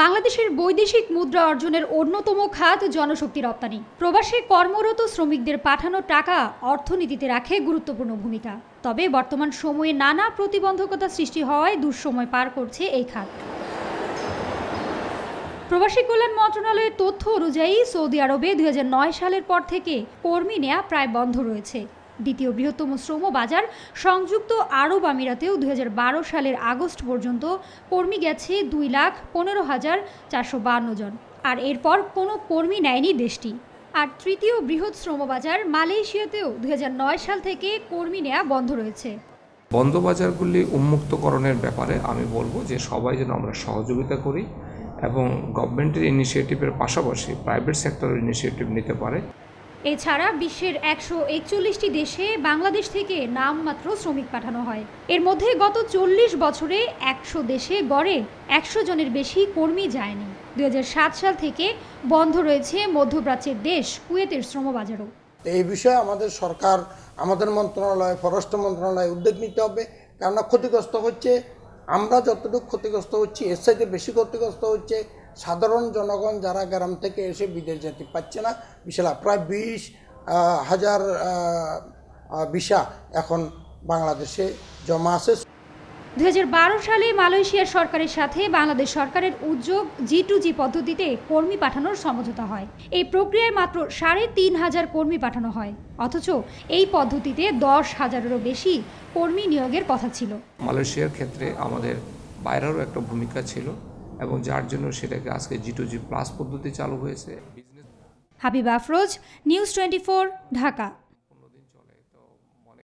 বাংলাদেশের বৈদেশিক মুদ্রা অর্জনের অন্যতম খাত জনশক্তি রপ্তানি প্রবাসে কর্মরত শ্রমিকদের পাঠানো টাকা অর্থনীতিতে রাখে গুরুত্বপূর্ণ ভূমিকা তবে বর্তমান সময়ে নানা প্রতিবন্ধকতা সৃষ্টি হওয়ায় দুঃসময় পার করছে এই খাত প্রবাসী কল্যাণ মন্ত্রণালয়ের তথ্য অনুযায়ী সৌদি আরবে দুই সালের পর থেকে কর্মী নেয়া প্রায় বন্ধ রয়েছে দ্বিতীয় বৃহত্তম শ্রম বাজার সংযুক্ত আরব আমিরাতেও দু সালের আগস্ট পর্যন্ত কর্মী গেছে দুই লাখ পনেরো হাজার চারশো জন আর এরপর কোনো কর্মী নেয়নি দেশটি আর তৃতীয় বৃহৎ শ্রমবাজার মালয়েশিয়াতেও দু সাল থেকে কর্মী নেয়া বন্ধ রয়েছে বন্ধ বাজারগুলি উন্মুক্তকরণের ব্যাপারে আমি বলবো যে সবাই যেন আমরা সহযোগিতা করি এবং গভর্নমেন্টের ইনিশিয়েটিভের পাশাপাশি প্রাইভেট সেক্টরের ইনিশিয়েটিভ নিতে পারে এছাড়া বিশ্বের একশো একচল্লিশটি দেশে বাংলাদেশ থেকে নামমাত্র শ্রমিক পাঠানো হয় এর মধ্যে গত চল্লিশ বছরে একশো দেশে গড়ে একশো জনের বেশি কর্মী যায়নি দু সাল থেকে বন্ধ রয়েছে মধ্যপ্রাচ্যের দেশ কুয়েতের শ্রমবাজারও এই বিষয়ে আমাদের সরকার আমাদের মন্ত্রণালয় পররাষ্ট্র মন্ত্রণালয় উদ্যোগ নিতে হবে কেননা ক্ষতিগ্রস্ত হচ্ছে আমরা যতটুকু ক্ষতিগ্রস্ত হচ্ছি এর সাথে বেশি ক্ষতিগ্রস্ত হচ্ছে সাধারণ জনগণ যারা গ্রাম থেকে এসে বিদেশ যেতে পারছে না বিশাল প্রায় বিশ হাজার ভিসা এখন বাংলাদেশে জমা আছে দু সালে মালয়েশিয়ার সরকারের সাথে বাংলাদেশ সরকারের উদ্যোগ জি টু জি পদ্ধতিতে কর্মী পাঠানোর সমঝোতা হয় এই প্রক্রিয়ায় মাত্র সাড়ে তিন হাজার কর্মী পাঠানো হয় অথচ এই পদ্ধতিতে দশ হাজারেরও বেশি কর্মী নিয়োগের কথা ছিল মালয়েশিয়ার ক্ষেত্রে আমাদের বাইরেরও একটা ভূমিকা ছিল এবং যার জন্য সেটাকে আজকে জি টু জি প্লাস পদ্ধতি চালু হয়েছে হাবিব আফরোজ নিউজ টোয়েন্টি ঢাকা